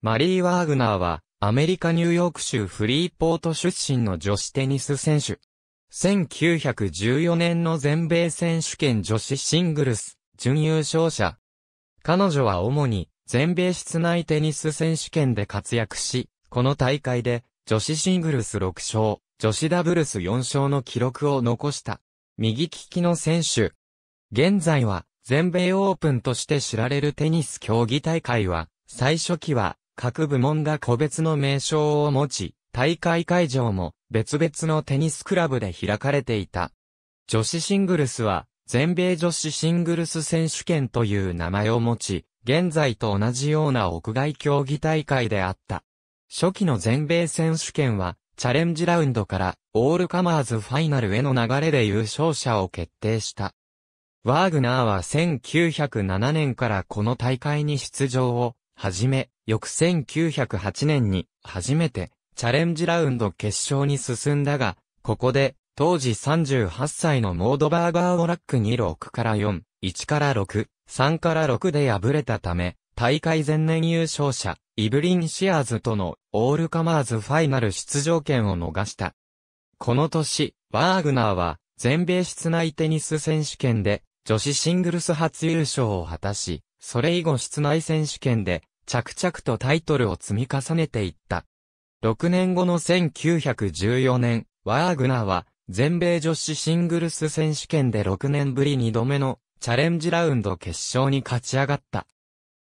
マリー・ワーグナーは、アメリカ・ニューヨーク州フリーポート出身の女子テニス選手。1914年の全米選手権女子シングルス、準優勝者。彼女は主に、全米室内テニス選手権で活躍し、この大会で、女子シングルス6勝、女子ダブルス4勝の記録を残した。右利きの選手。現在は、全米オープンとして知られるテニス競技大会は、最初期は、各部門が個別の名称を持ち、大会会場も別々のテニスクラブで開かれていた。女子シングルスは、全米女子シングルス選手権という名前を持ち、現在と同じような屋外競技大会であった。初期の全米選手権は、チャレンジラウンドから、オールカマーズファイナルへの流れで優勝者を決定した。ワーグナーは1907年からこの大会に出場を、始め、翌1908年に初めてチャレンジラウンド決勝に進んだが、ここで当時38歳のモードバーガーをラックに6から4、1から6、3から6で敗れたため、大会前年優勝者、イブリン・シアーズとのオールカマーズファイナル出場権を逃した。この年、ワーグナーは全米室内テニス選手権で女子シングルス初優勝を果たし、それ以後室内選手権で着々とタイトルを積み重ねていった。6年後の1914年、ワーグナーは、全米女子シングルス選手権で6年ぶり2度目のチャレンジラウンド決勝に勝ち上がった。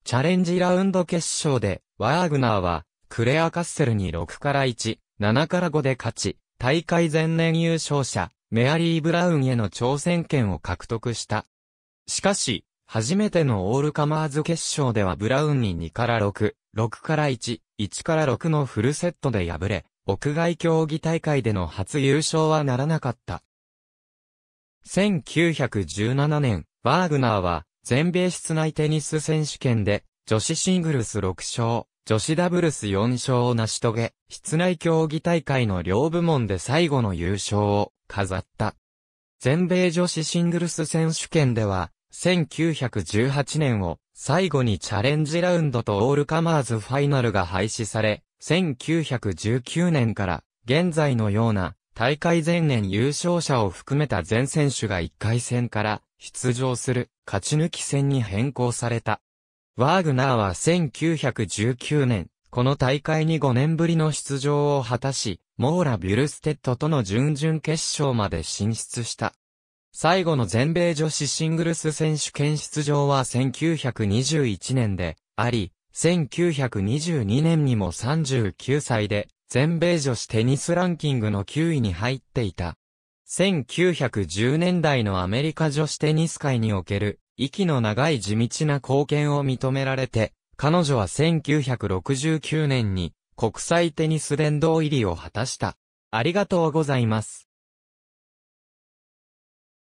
チャレンジラウンド決勝で、ワーグナーは、クレア・カッセルに6から1、7から5で勝ち、大会前年優勝者、メアリー・ブラウンへの挑戦権を獲得した。しかし、初めてのオールカマーズ決勝ではブラウンに2から6、6から1、1から6のフルセットで敗れ、屋外競技大会での初優勝はならなかった。1917年、ワーグナーは、全米室内テニス選手権で、女子シングルス6勝、女子ダブルス4勝を成し遂げ、室内競技大会の両部門で最後の優勝を飾った。全米女子シングルス選手権では、1918年を最後にチャレンジラウンドとオールカマーズファイナルが廃止され、1919年から現在のような大会前年優勝者を含めた全選手が1回戦から出場する勝ち抜き戦に変更された。ワーグナーは1919年、この大会に5年ぶりの出場を果たし、モーラ・ビュルステッドとの準々決勝まで進出した。最後の全米女子シングルス選手権出場は1921年であり、1922年にも39歳で、全米女子テニスランキングの9位に入っていた。1910年代のアメリカ女子テニス界における、息の長い地道な貢献を認められて、彼女は1969年に国際テニス殿堂入りを果たした。ありがとうございます。